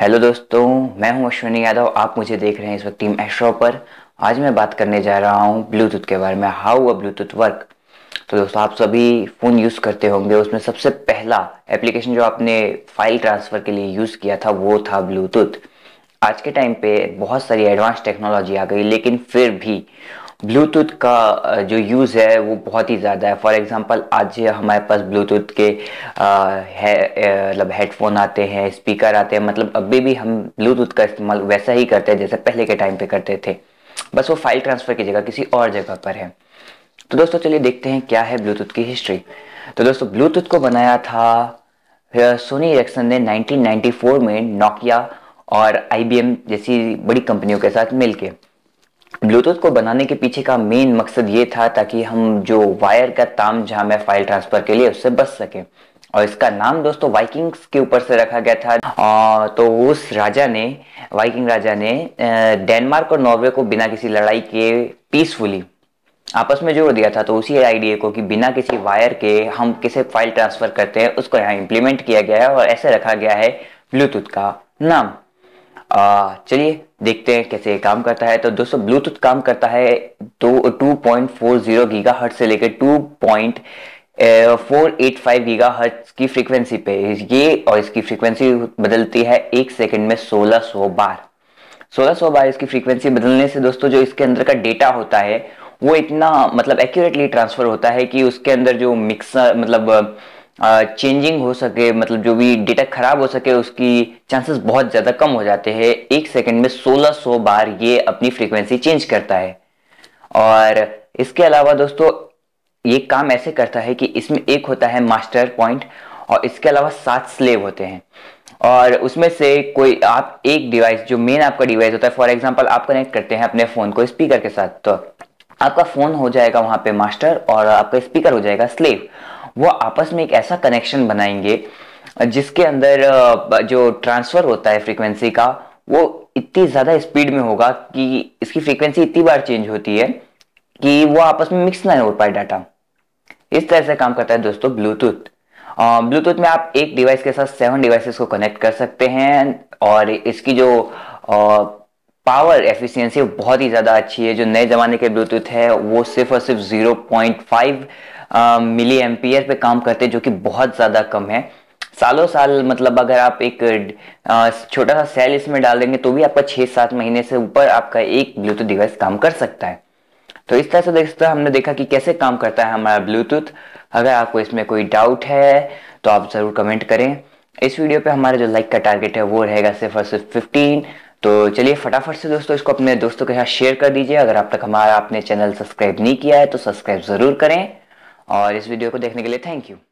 hello दोस्तों मैं हूं अश्विनी यादव आप मुझे देख रहे हैं इस वक्त टीम एस्ट्रो पर आज मैं बात करने जा रहा हूं ब्लूटूथ के बारे में हाउ अ ब्लूटूथ वर्क तो दोस्तों आप सभी फ़ोन यूज़ करते होंगे उसमें सबसे पहला एप्लीकेशन जो आपने फाइल ट्रांसफ़र के लिए यूज़ किया था वो था ब्लूटूथ आज के टाइम पे बहुत सारी एडवांस टेक्नोलॉजी आ गई लेकिन फिर भी ब्लूटूथ का जो यूज़ है वो बहुत ही ज़्यादा है फॉर एग्ज़ाम्पल आज हमारे पास ब्लूटूथ के है मतलब हेडफोन आते हैं स्पीकर आते हैं मतलब अभी भी हम ब्लूटूथ का इस्तेमाल वैसा ही करते हैं जैसे पहले के टाइम पे करते थे बस वो फाइल ट्रांसफ़र की जगह किसी और जगह पर है तो दोस्तों चलिए देखते हैं क्या है ब्लूटूथ की हिस्ट्री तो दोस्तों ब्लूटूथ को बनाया था सोनी इरेक्सन ने नाइनटीन में नोकिया और आई जैसी बड़ी कंपनियों के साथ मिलके ब्लूटूथ को बनाने के पीछे का मेन मकसद ये था ताकि हम जो वायर का ताम झाम है फाइल ट्रांसफर के लिए उससे बच सकें और इसका नाम दोस्तों वाइकिंग्स के ऊपर से रखा गया था आ, तो उस राजा ने वाइकिंग राजा ने डेनमार्क और नॉर्वे को बिना किसी लड़ाई के पीसफुली आपस में जोड़ दिया था तो उसी आइडिया को कि बिना किसी वायर के हम किसे फाइल ट्रांसफर करते हैं उसको यहाँ इम्प्लीमेंट किया गया है और ऐसे रखा गया है ब्लूटूथ का नाम चलिए देखते हैं कैसे काम करता है तो दोस्तों ब्लूटूथ काम करता है दो two point four zero giga hertz से लेकर two point four eight five giga hertz की फ्रीक्वेंसी पे ये और इसकी फ्रीक्वेंसी बदलती है एक सेकंड में सोलह सौ बार सोलह सौ बार इसकी फ्रीक्वेंसी बदलने से दोस्तों जो इसके अंदर का डेटा होता है वो इतना मतलब एक्यूरेटली ट्रांसफर होता है कि उसके अंदर जो मिक्सर मतलब चेंजिंग हो सके मतलब जो भी डेटा खराब हो सके उसकी चांसेस बहुत ज़्यादा कम हो जाते हैं एक सेकंड में 1600 बार ये अपनी फ्रीक्वेंसी चेंज करता है और इसके अलावा दोस्तों ये काम ऐसे करता है कि इसमें एक होता है मास्टर पॉइंट और इसके अलावा सात स्लेव होते हैं और उसमें से कोई आप एक डिवाइस जो मेन आपका डिवाइस होता है फॉर एग्जाम्पल आप कनेक्ट करते हैं अपने फ़ोन को स्पीकर के साथ तो आपका फ़ोन हो जाएगा वहाँ पे मास्टर और आपका स्पीकर हो जाएगा स्लेव वो आपस में एक ऐसा कनेक्शन बनाएंगे जिसके अंदर जो ट्रांसफ़र होता है फ्रीक्वेंसी का वो इतनी ज़्यादा स्पीड में होगा कि इसकी फ्रीक्वेंसी इतनी बार चेंज होती है कि वो आपस में मिक्स ना हो पाए डाटा इस तरह से काम करता है दोस्तों ब्लूटूथ ब्लूटूथ में आप एक डिवाइस के साथ सेवन डिवाइसेस को कनेक्ट कर सकते हैं और इसकी जो पावर एफिशिएंसी बहुत ही ज़्यादा अच्छी है जो नए ज़माने के ब्लूटूथ है वो सिर्फ और सिर्फ 0.5 मिली एम्पियर पे काम करते हैं जो कि बहुत ज़्यादा कम है सालों साल मतलब अगर आप एक छोटा सा सेल इसमें डाल देंगे तो भी आपका छः सात महीने से ऊपर आपका एक ब्लूटूथ डिवाइस काम कर सकता है तो इस तरह से देख सकते हमने देखा कि कैसे काम करता है हमारा ब्लूटूथ अगर आपको इसमें कोई डाउट है तो आप ज़रूर कमेंट करें इस वीडियो पे हमारे जो लाइक का टारगेट है वो रहेगा सिर्फ और सिर्फ फिफ्टीन तो चलिए फटाफट से दोस्तों इसको अपने दोस्तों के साथ शेयर कर दीजिए अगर अब तक हमारा आपने चैनल सब्सक्राइब नहीं किया है तो सब्सक्राइब ज़रूर करें और इस वीडियो को देखने के लिए थैंक यू